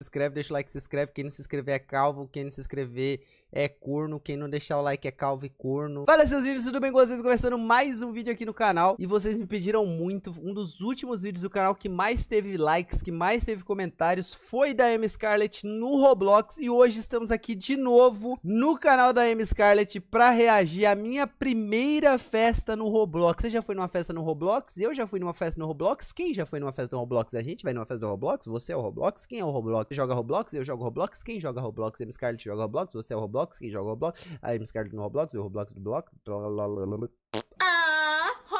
se inscreve, deixa o like, se inscreve. Quem não se inscrever é calvo, quem não se inscrever é corno, quem não deixar o like é calvo e corno. Fala seus vídeos, tudo bem com vocês? Começando mais um vídeo aqui no canal. E vocês me pediram muito, um dos últimos vídeos do canal que mais teve likes, que mais teve comentários, foi da M Scarlet no Roblox. E hoje estamos aqui de novo no canal da M Scarlet pra reagir à minha primeira festa no Roblox. Você já foi numa festa no Roblox? Eu já fui numa festa no Roblox. Quem já foi numa festa no Roblox? A gente vai numa festa no Roblox? Você é o Roblox? Quem é o Roblox? joga Roblox, eu jogo Roblox, quem joga Roblox? M. Scarlett joga Roblox, você é o Roblox, quem joga Roblox? A M. Scarlett no Roblox, o Roblox no Block,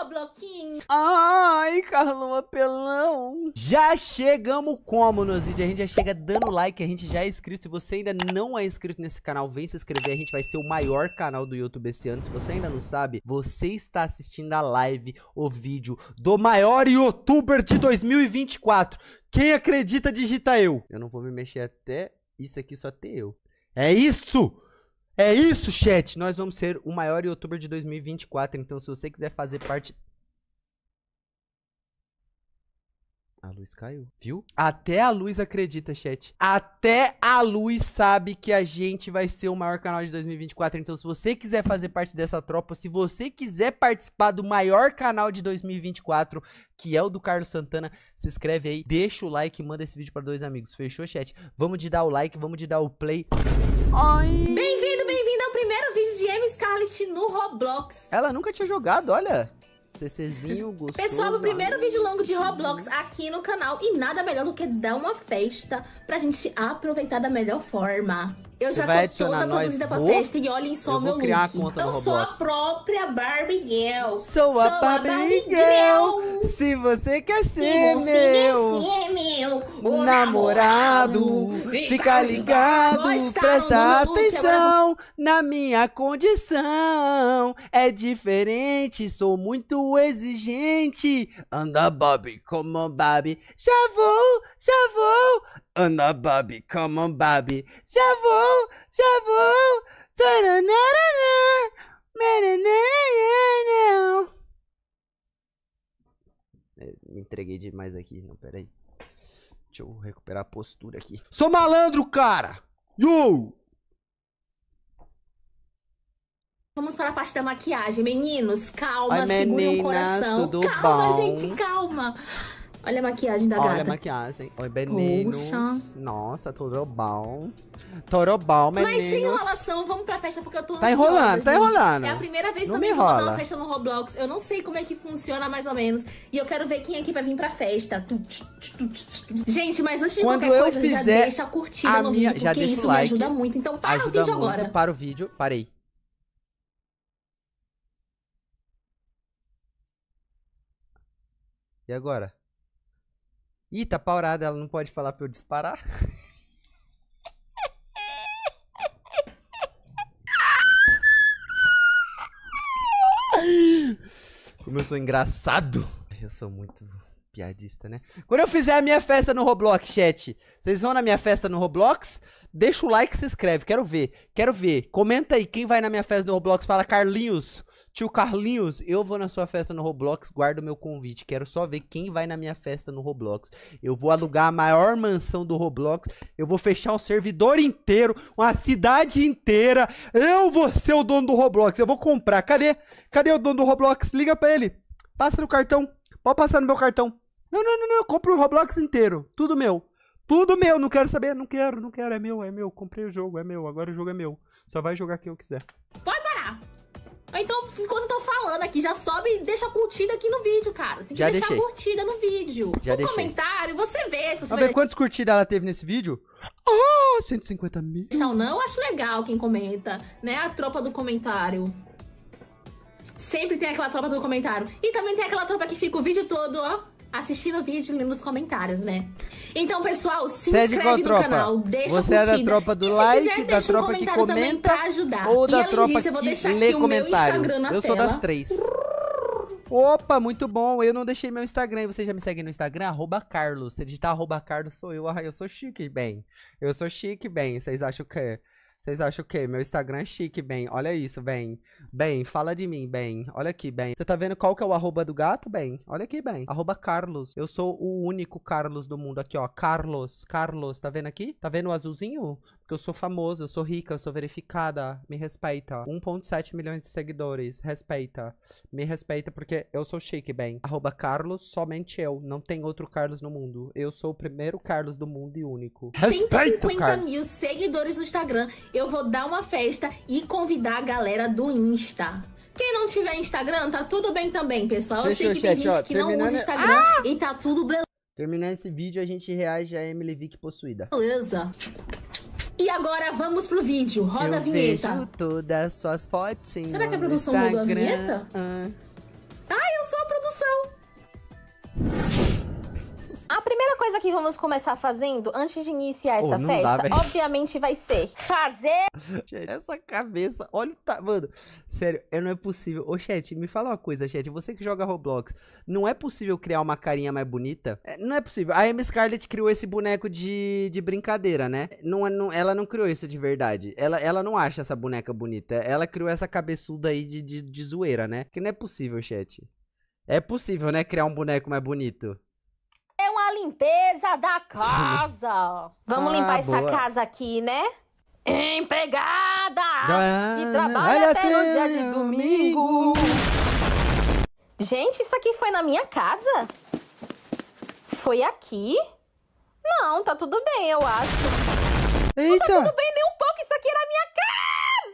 bloquinho. Ai, Carlão, apelão. Já chegamos como, nos vídeos A gente já chega dando like, a gente já é inscrito. Se você ainda não é inscrito nesse canal, vem se inscrever. A gente vai ser o maior canal do YouTube esse ano. Se você ainda não sabe, você está assistindo a live, o vídeo do maior youtuber de 2024. Quem acredita, digita eu. Eu não vou me mexer até isso aqui só ter eu. É isso! É isso, chat. Nós vamos ser o maior youtuber de 2024. Então, se você quiser fazer parte A luz caiu, viu? Até a luz acredita, chat. Até a luz sabe que a gente vai ser o maior canal de 2024. Então, se você quiser fazer parte dessa tropa, se você quiser participar do maior canal de 2024, que é o do Carlos Santana, se inscreve aí, deixa o like e manda esse vídeo para dois amigos. Fechou, chat? Vamos de dar o like, vamos de dar o play. Oi! Bem-vindo, bem-vindo ao primeiro vídeo de M. Scarlett no Roblox. Ela nunca tinha jogado, olha. CCzinho gostoso. Pessoal, o primeiro vídeo longo de Roblox aqui no canal. E nada melhor do que dar uma festa pra gente aproveitar da melhor forma. Eu Você já vai adicionar nós pra vou, festa e olhem só eu vou criar look. A conta eu sou a própria Barbie Girl. Sou, sou a, Barbie, Barbie Girl. Girl. Se você quer ser você meu, quer meu um namorado, namorado, fica ligado, presta atenção na minha condição. É diferente, sou muito exigente. Anda, Barbie, como Barbie. Já vou, já vou. Ana Babi, come on Babi. Já vou, já vou. Me entreguei demais aqui, não, peraí. Deixa eu recuperar a postura aqui. Sou malandro, cara! Yo! Vamos para a parte da maquiagem, meninos. Calma, Ai, o coração. calma, bom? gente, calma. Olha a maquiagem da Olha gata. Olha a maquiagem. Oi, meninos. Nossa, Torobal. Torobal, meninos. Mas sem enrolação, vamos pra festa, porque eu tô Tá enrolando, tá enrolando. É a primeira vez não também que eu vou dar uma festa no Roblox. Eu não sei como é que funciona, mais ou menos. E eu quero ver quem aqui é vai vir pra festa. Gente, mas antes de Quando qualquer eu coisa, fizer já deixa a curtida a no minha... vídeo, já porque deixa isso o like. ajuda muito. Então para ajuda o vídeo muito, agora. Para o vídeo, parei. E agora? Ih, tá paurada, ela não pode falar pra eu disparar. Como eu sou engraçado. Eu sou muito piadista, né? Quando eu fizer a minha festa no Roblox, chat, vocês vão na minha festa no Roblox? Deixa o like e se inscreve, quero ver, quero ver. Comenta aí, quem vai na minha festa no Roblox, fala Carlinhos, Tio Carlinhos, eu vou na sua festa no Roblox, guardo meu convite. Quero só ver quem vai na minha festa no Roblox. Eu vou alugar a maior mansão do Roblox. Eu vou fechar o servidor inteiro, uma cidade inteira. Eu vou ser o dono do Roblox. Eu vou comprar. Cadê? Cadê o dono do Roblox? Liga pra ele. Passa no cartão. Pode passar no meu cartão. Não, não, não, não. Eu compro o Roblox inteiro. Tudo meu. Tudo meu, não quero saber, não quero, não quero, é meu, é meu, comprei o jogo, é meu, agora o jogo é meu. Só vai jogar quem eu quiser. Pode parar. Então, enquanto eu tô falando aqui, já sobe e deixa a curtida aqui no vídeo, cara. Tem que já deixar deixei. a curtida no vídeo. Já no deixei. comentário, você vê. Se você Vamos ver quantas curtidas ela teve nesse vídeo? Oh, ah, 150 mil. Não, não, acho legal quem comenta, né? A tropa do comentário. Sempre tem aquela tropa do comentário. E também tem aquela tropa que fica o vídeo todo, ó assistindo o vídeo e lendo os comentários, né? Então, pessoal, se Você é inscreve é no tropa? canal, deixa Você é da tropa do like, quiser, da tropa um que comenta ou da tropa disso, que lê comentário? eu tela. sou das três. Opa, muito bom. Eu não deixei meu Instagram. E você já me segue no Instagram? Arroba Carlos. Se digitar arroba Carlos, sou eu. Ah, eu sou chique, bem. Eu sou chique, bem. Vocês acham que... É vocês acham o quê? Meu Instagram é chique, bem. Olha isso, bem. Bem, fala de mim, bem. Olha aqui, bem. Você tá vendo qual que é o arroba do gato, bem? Olha aqui, bem. Arroba Carlos. Eu sou o único Carlos do mundo aqui, ó. Carlos, Carlos. Tá vendo aqui? Tá vendo o azulzinho? Porque eu sou famoso, eu sou rica, eu sou verificada. Me respeita. 1.7 milhões de seguidores. Respeita. Me respeita porque eu sou chique, bem. Arroba Carlos, somente eu. Não tem outro Carlos no mundo. Eu sou o primeiro Carlos do mundo e único. Respeita, 150 Carlos. mil seguidores no Instagram. Eu vou dar uma festa e convidar a galera do Insta. Quem não tiver Instagram, tá tudo bem também, pessoal. Eu Deixa sei que tem chat, gente ó, que não usa Instagram ah! e tá tudo beleza. Terminando esse vídeo, a gente reage a Emily Vick possuída. Beleza. E agora vamos pro vídeo. Roda eu a vinheta. Vejo todas as suas fotinhas. Será que a produção mudou a vinheta? Ah, ah eu sou a produção. A primeira coisa que vamos começar fazendo antes de iniciar essa oh, festa, dá, obviamente, vai ser fazer. Gente, essa cabeça, olha o tá, mano. Sério, não é possível. Ô, chat, me fala uma coisa, chat. Você que joga Roblox, não é possível criar uma carinha mais bonita? É, não é possível. A M. Scarlett criou esse boneco de, de brincadeira, né? Não, é, não, ela não criou isso de verdade. Ela, ela não acha essa boneca bonita. Ela criou essa cabeçuda aí de, de, de zoeira, né? Que não é possível, chat. É possível, né? Criar um boneco mais bonito limpeza da casa. Vamos ah, limpar boa. essa casa aqui, né? Empregada! que trabalha até no dia de domingo. Gente, isso aqui foi na minha casa? Foi aqui? Não, tá tudo bem, eu acho. Eita! Não tá tudo bem nem um pouco, isso aqui era é minha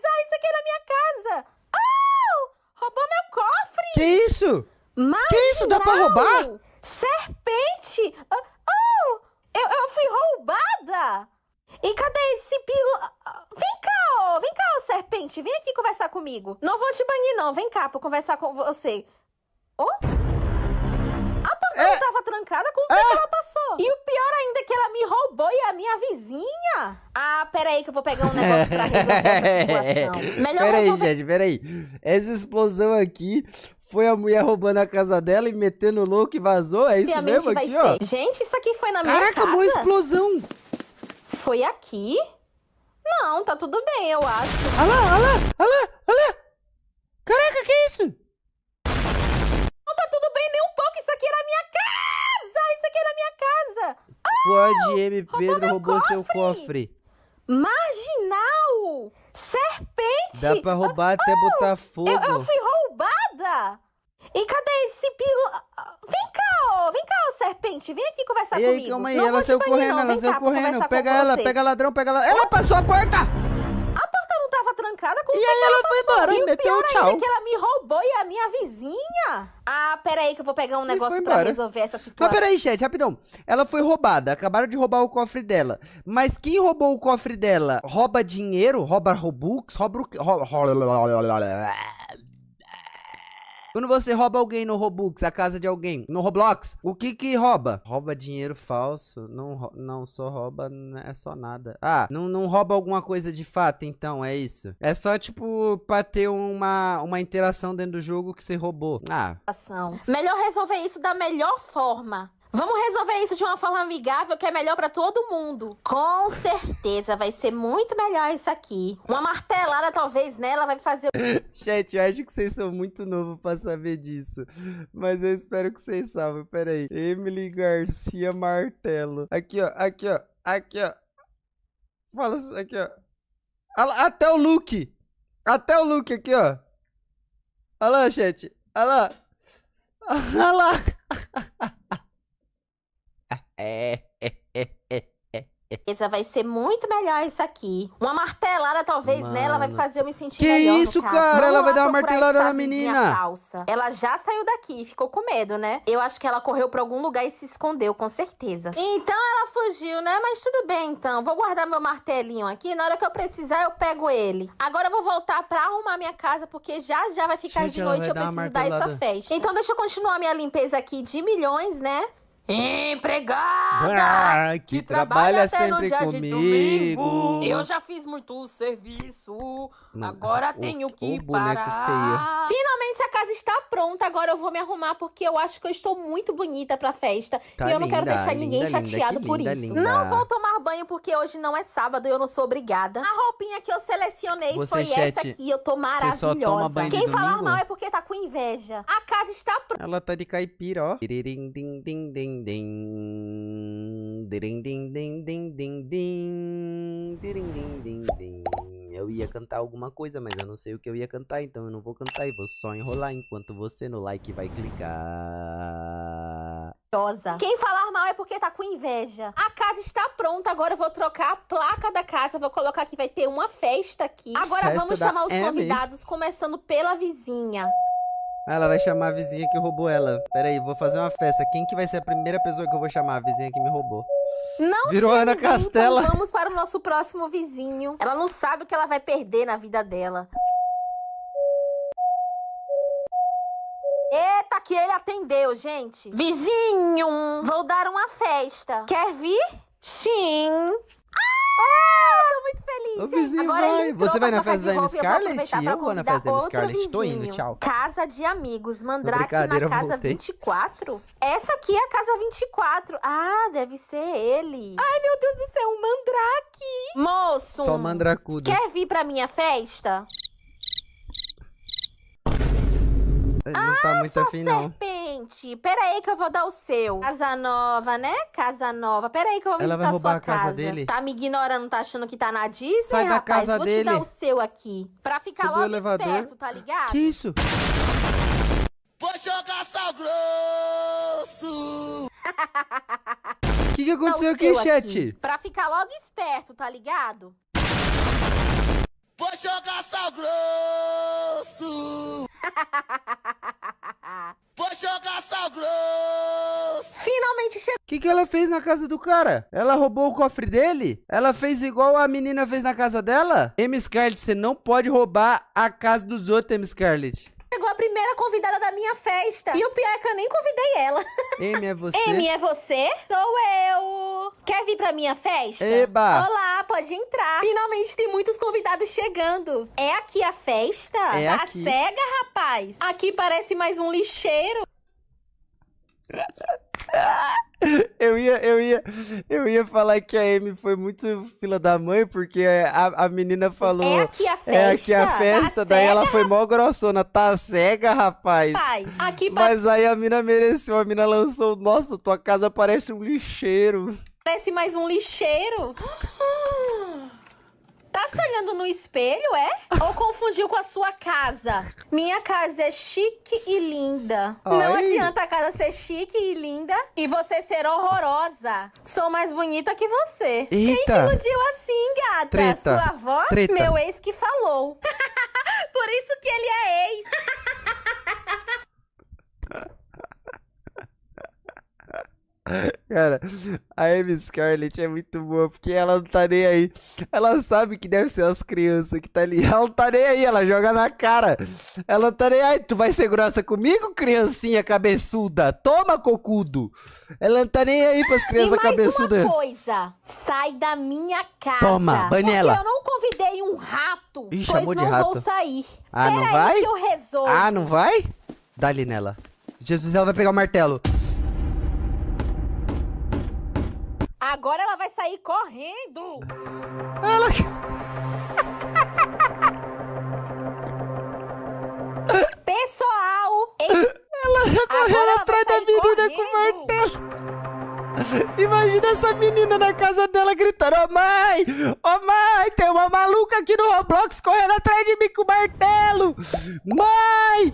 casa! Isso aqui era é minha casa! Oh! Roubou meu cofre! Que isso? Marginal. Que isso? Dá pra roubar? Serpente! Ah, oh! Eu, eu fui roubada! E cadê esse pila... Ah, ah, vem cá, ó! Vem cá, ó, serpente! Vem aqui conversar comigo! Não vou te banir, não! Vem cá pra conversar com você! Oh! A porta é. tava trancada, como é. que ela passou? E o pior ainda é que ela me roubou e a minha vizinha. Ah, peraí que eu vou pegar um negócio pra resolver essa situação. Melhor peraí, resolver... gente, peraí. Essa explosão aqui foi a mulher roubando a casa dela e metendo louco e vazou? É isso mesmo aqui, ser. ó? Gente, isso aqui foi na Caraca, minha casa? Caraca, uma explosão! Foi aqui? Não, tá tudo bem, eu acho. Olha lá, olha lá, olha lá, olha lá! Caraca, que isso? Não tá tudo bem nem um pouco, isso aqui era é minha casa! Isso aqui era é minha casa! Oh, o Pedro roubou, roubou cofre. seu cofre. Marginal! Serpente! Dá pra roubar oh, até botar fogo. Eu, eu fui roubada! E cadê esse pilo? Ah, ah, vem cá, ô, vem cá, serpente, vem aqui conversar e aí, comigo. Calma aí, não ela saiu correndo, não. ela saiu correndo. Pega ela, você. pega ladrão, pega ladrão. Ela passou a porta! A porta não tava trancada, como E aí ela, foi embora, e, e meteu pior tchau. ainda é que ela me roubou e a minha vizinha. Ah, peraí que eu vou pegar um negócio pra resolver essa situação. Mas peraí, chat, rapidão. Ela foi roubada, acabaram de roubar o cofre dela. Mas quem roubou o cofre dela? Rouba dinheiro? Rouba Robux? Rouba o... Quando você rouba alguém no Robux, a casa de alguém, no Roblox, o que que rouba? Rouba dinheiro falso, não, não só rouba, não é só nada. Ah, não, não rouba alguma coisa de fato, então, é isso. É só, tipo, pra ter uma, uma interação dentro do jogo que você roubou. Ah. Ação. Melhor resolver isso da melhor forma. Vamos resolver isso de uma forma amigável que é melhor para todo mundo. Com certeza vai ser muito melhor isso aqui. Uma martelada talvez nela né? vai fazer. Chat, eu acho que vocês são muito novo para saber disso, mas eu espero que vocês saibam. Pera aí, Emily Garcia Martelo. Aqui ó, aqui ó, aqui ó. Fala assim, aqui ó. Até o look, até o look aqui ó. Olha lá, chat. Olha lá. Olha lá. Essa vai ser muito melhor isso aqui. Uma martelada, talvez, né? Mano. nela vai fazer eu me sentir que melhor. Que isso, cara? ela vai dar uma martelada na menina. Falsa. Ela já saiu daqui, e ficou com medo, né? Eu acho que ela correu pra algum lugar e se escondeu, com certeza. Então ela fugiu, né? Mas tudo bem, então. Vou guardar meu martelinho aqui. Na hora que eu precisar, eu pego ele. Agora eu vou voltar pra arrumar minha casa, porque já já vai ficar Gente, de noite. eu preciso dar essa festa. Então deixa eu continuar minha limpeza aqui de milhões, né? Empregada! Ah, que, que trabalha, trabalha sempre comigo. Eu já fiz muito serviço, Não, agora o, tenho que parar. Feio. Finalmente a casa está pronta, agora eu vou me arrumar porque eu acho que eu estou muito bonita pra festa. Tá e eu não linda, quero deixar ninguém linda, chateado linda, por isso. Não vou tomar banho porque hoje não é sábado e eu não sou obrigada. A roupinha que eu selecionei Você foi chat, essa aqui, eu tô maravilhosa. Quem falar mal é porque tá com inveja. A casa está pronta. Ela tá de caipira, ó. Din, din, din, din. Eu ia cantar alguma coisa, mas eu não sei o que eu ia cantar, então eu não vou cantar e vou só enrolar enquanto você no like vai clicar. Quem falar mal é porque tá com inveja. A casa está pronta, agora eu vou trocar a placa da casa, vou colocar que vai ter uma festa aqui. Agora festa vamos chamar os convidados, M. começando pela vizinha. Ah, ela vai chamar a vizinha que roubou ela. Pera aí, vou fazer uma festa. Quem que vai ser a primeira pessoa que eu vou chamar? A vizinha que me roubou. Não, Virou Ana então, Castela. Então vamos para o nosso próximo vizinho. Ela não sabe o que ela vai perder na vida dela. Eita, que ele atendeu, gente. Vizinho, vou dar uma festa. Quer vir? Sim. Ah, tô muito feliz. O vizinho Agora vai. Você vai na festa da Amy Scarlett? Eu, eu vou na festa da Amy Scarlett. Tô indo, tchau. Casa de amigos. Mandrake na casa voltei. 24? Essa aqui é a casa 24. Ah, deve ser ele. Ai, meu Deus do céu, um mandrake. Moço. Só mandracudo. Quer vir pra minha festa? Ele ah, não tá ah, muito afim, não. serpente! Pera aí que eu vou dar o seu. Casa nova, né? Casa nova. Pera aí que eu vou Ela vai roubar a casa. dele? Tá me ignorando, tá achando que tá na Disney, Sai rapaz? da casa vou dele. te dar o seu aqui. Pra ficar Subiu logo elevador. esperto, tá ligado? Que isso? Vou jogar sal grosso! O que, que aconteceu aqui, aqui, chat? Pra ficar logo esperto, tá ligado? Vou jogar sal grosso! Vou jogar sal grosso! Finalmente chegou! O que, que ela fez na casa do cara? Ela roubou o cofre dele? Ela fez igual a menina fez na casa dela? M. Scarlet, você não pode roubar a casa dos outros, M. Scarlet chegou a primeira convidada da minha festa. E o pior é que eu nem convidei ela. Amy, é você? Amy, é você? Sou eu. Quer vir pra minha festa? Eba! Olá, pode entrar. Finalmente tem muitos convidados chegando. É aqui a festa? É a tá aqui. cega, rapaz. Aqui parece mais um lixeiro. Eu ia, eu, ia, eu ia falar que a Amy foi muito fila da mãe, porque a, a menina falou. É aqui a festa. É aqui a festa, tá daí cega, ela foi mó grossona. Tá cega, rapaz. rapaz aqui Mas aí a mina mereceu, a mina lançou. Nossa, tua casa parece um lixeiro. Parece mais um lixeiro. Tá se olhando no espelho, é? Ou confundiu com a sua casa? Minha casa é chique e linda. Ai. Não adianta a casa ser chique e linda e você ser horrorosa. Sou mais bonita que você. Eita. Quem te iludiu assim, gata? Treta. Sua avó? Treta. Meu ex que falou. Por isso que ele é ex. Cara, a Amy Scarlett é muito boa, porque ela não tá nem aí. Ela sabe que deve ser as crianças que tá ali. Ela não tá nem aí, ela joga na cara. Ela não tá nem aí. Tu vai ser grossa comigo, criancinha cabeçuda? Toma, cocudo. Ela não tá nem aí pras crianças cabeçudas. E mais uma coisa. Sai da minha casa. Toma, banela. Porque eu não convidei um rato, Ih, pois não rato. vou sair. Ah, Pera não vai? que eu resolvo. Ah, não vai? dá ali nela. Jesus, ela vai pegar o martelo. Agora ela vai sair correndo! Ela. Pessoal! Ela tá correndo atrás da menina correndo. com martelo! Imagina essa menina na casa dela gritando: Ô oh, mãe! Ô oh, mãe! Tem uma maluca aqui no Roblox correndo atrás de mim com martelo! Mãe!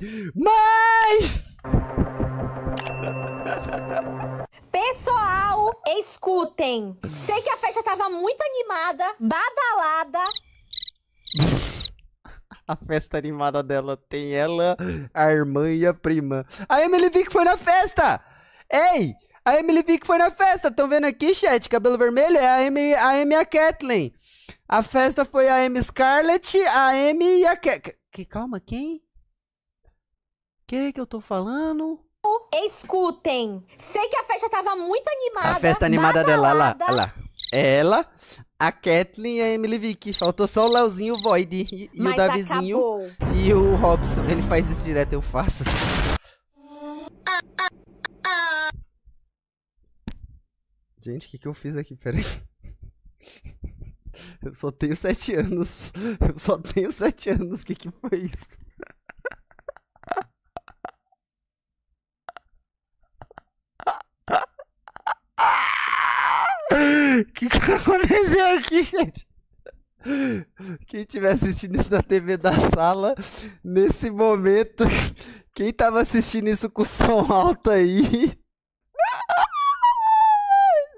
Mãe! Pessoal, escutem. Sei que a festa tava muito animada, badalada. a festa animada dela tem ela, a irmã e a prima. A Emily Vick foi na festa! Ei! A Emily Vick foi na festa! Tão vendo aqui, chat? Cabelo vermelho? É a Emily, a Amy e a Kathleen. A festa foi a Amy Scarlett, a Amy e a... Que, calma, quem? Que que eu tô falando? Escutem. Sei que a festa tava muito animada. A festa animada dela, lá, lá. Ela, a Kathleen e a Emily Vick. Faltou só o Leozinho Void e, e o Davizinho. Acabou. E o Robson. Ele faz isso direto, eu faço. Gente, o que, que eu fiz aqui? Peraí. Eu só tenho sete anos. Eu só tenho sete anos. O que, que foi isso? que, que aconteceu aqui, gente? Quem estiver assistindo isso na TV da sala, nesse momento, quem tava assistindo isso com som alto aí?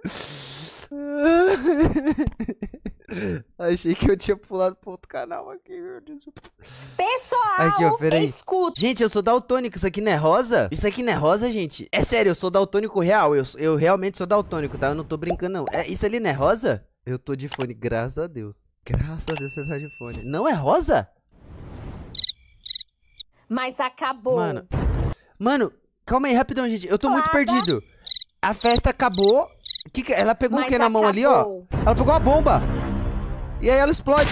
Achei que eu tinha pulado pro outro canal aqui, meu Deus. Pessoal, aqui, ó, escuta. Gente, eu sou daltônico, isso aqui não é rosa? Isso aqui não é rosa, gente? É sério, eu sou daltônico real, eu, eu realmente sou daltônico, tá? Eu não tô brincando, não. É, isso ali não é rosa? Eu tô de fone, graças a Deus. Graças a Deus você tá de fone. Não é rosa? Mas acabou. Mano, mano calma aí, rapidão, gente. Eu tô muito perdido. A festa acabou. Que que... É? Ela pegou Mas o que na mão ali, ó? Ela pegou a bomba. E aí ela explode.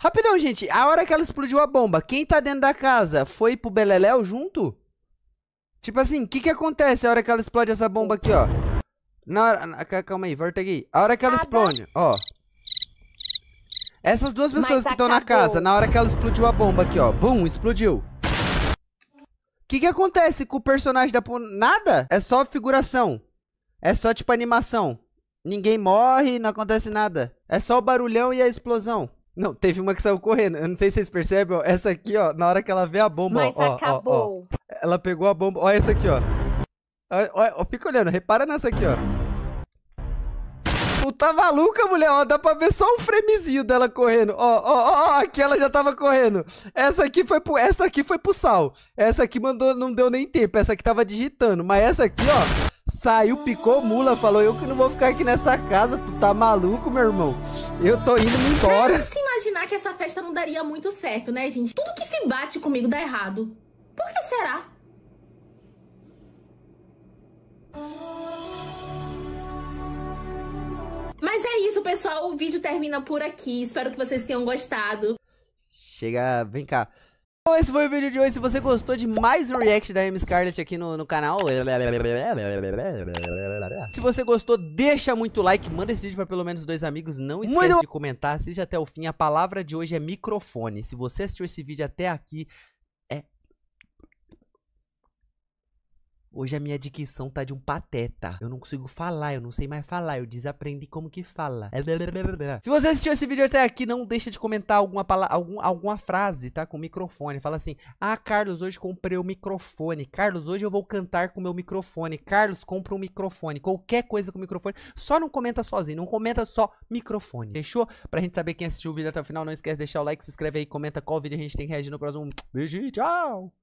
Rapidão, gente. A hora que ela explodiu a bomba, quem tá dentro da casa foi pro Beleléu junto? Tipo assim, o que que acontece a hora que ela explode essa bomba aqui, ó? Na hora... Na, calma aí, volta aqui. A hora que ela ah, tá. explode, ó. Essas duas pessoas Mas que estão na casa, na hora que ela explodiu a bomba aqui, ó. Bum, explodiu que, que acontece com o personagem da Puna? Nada. É só figuração. É só, tipo, animação. Ninguém morre, não acontece nada. É só o barulhão e a explosão. Não, teve uma que saiu correndo. Eu não sei se vocês percebem, ó. Essa aqui, ó, na hora que ela vê a bomba, Mas ó, acabou. Ó, ó, ela pegou a bomba. Olha essa aqui, ó. ó, ó fica olhando, repara nessa aqui, ó tá maluca, mulher? Ó, dá pra ver só um fremezinho dela correndo. Ó, ó, ó, aqui ela já tava correndo. Essa aqui foi pro, essa aqui foi pro sal. Essa aqui mandou, não deu nem tempo. Essa aqui tava digitando. Mas essa aqui, ó, saiu, picou mula. Falou, eu que não vou ficar aqui nessa casa. Tu tá maluco, meu irmão? Eu tô indo me embora. Se imaginar que essa festa não daria muito certo, né, gente? Tudo que se bate comigo dá errado. Por que será? Mas é isso, pessoal. O vídeo termina por aqui. Espero que vocês tenham gostado. Chega, vem cá. Bom, esse foi o vídeo de hoje. Se você gostou de mais um react da M. Scarlett aqui no, no canal... Se você gostou, deixa muito like, manda esse vídeo para pelo menos dois amigos. Não esquece muito... de comentar, assiste até o fim. A palavra de hoje é microfone. Se você assistiu esse vídeo até aqui, Hoje a minha dicção tá de um pateta. Eu não consigo falar, eu não sei mais falar. Eu desaprendi como que fala. É se você assistiu esse vídeo até aqui, não deixa de comentar alguma, algum, alguma frase, tá? Com microfone. Fala assim, ah, Carlos, hoje comprei o um microfone. Carlos, hoje eu vou cantar com o meu microfone. Carlos, compra um microfone. Qualquer coisa com microfone. Só não comenta sozinho, não comenta só microfone. Fechou? Pra gente saber quem assistiu o vídeo até o final, não esquece de deixar o like, se inscreve aí, comenta qual vídeo a gente tem que reagir no próximo. Beijinho, tchau!